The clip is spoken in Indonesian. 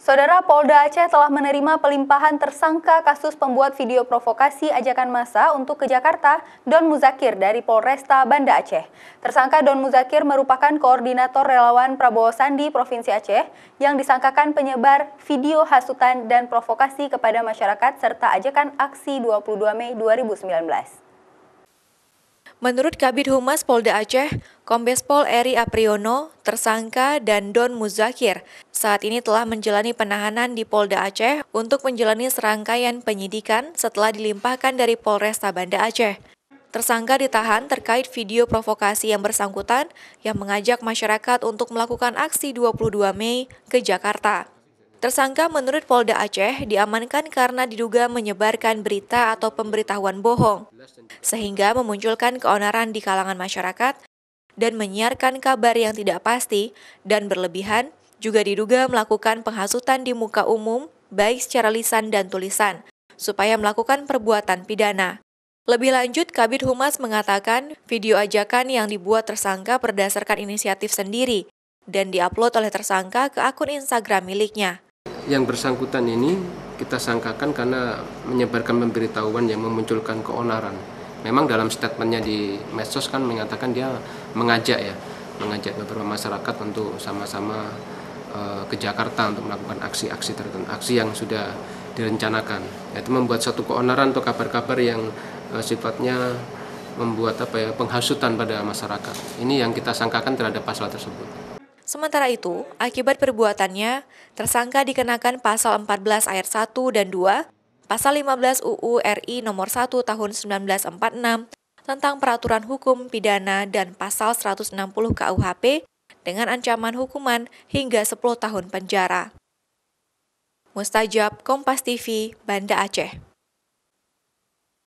Saudara Polda Aceh telah menerima pelimpahan tersangka kasus pembuat video provokasi ajakan massa untuk ke Jakarta, Don Muzakir dari Polresta Banda Aceh. Tersangka Don Muzakir merupakan koordinator relawan Prabowo Sandi Provinsi Aceh yang disangkakan penyebar video hasutan dan provokasi kepada masyarakat serta ajakan aksi 22 Mei 2019. Menurut Kabit Humas Polda Aceh, Kombes Pol Eri Apriono, tersangka dan Don Muzakir, saat ini telah menjalani penahanan di Polda Aceh untuk menjalani serangkaian penyidikan setelah dilimpahkan dari Polresta Banda Aceh. Tersangka ditahan terkait video provokasi yang bersangkutan yang mengajak masyarakat untuk melakukan aksi 22 Mei ke Jakarta. Tersangka menurut Polda Aceh diamankan karena diduga menyebarkan berita atau pemberitahuan bohong, sehingga memunculkan keonaran di kalangan masyarakat dan menyiarkan kabar yang tidak pasti dan berlebihan, juga diduga melakukan penghasutan di muka umum baik secara lisan dan tulisan, supaya melakukan perbuatan pidana. Lebih lanjut, Kabit Humas mengatakan video ajakan yang dibuat tersangka berdasarkan inisiatif sendiri dan diupload oleh tersangka ke akun Instagram miliknya yang bersangkutan ini kita sangkakan karena menyebarkan pemberitahuan yang memunculkan keonaran. Memang dalam statementnya di medsos kan mengatakan dia mengajak ya, mengajak beberapa masyarakat untuk sama-sama eh, ke Jakarta untuk melakukan aksi-aksi tertentu, aksi yang sudah direncanakan. Yaitu membuat satu keonaran atau kabar-kabar yang eh, sifatnya membuat apa ya penghasutan pada masyarakat. Ini yang kita sangkakan terhadap pasal tersebut. Sementara itu, akibat perbuatannya, tersangka dikenakan pasal 14 ayat 1 dan 2, pasal 15 UU RI nomor 1 tahun 1946 tentang peraturan hukum pidana dan pasal 160 KUHP dengan ancaman hukuman hingga 10 tahun penjara. Mustajab Kompas TV, Banda Aceh.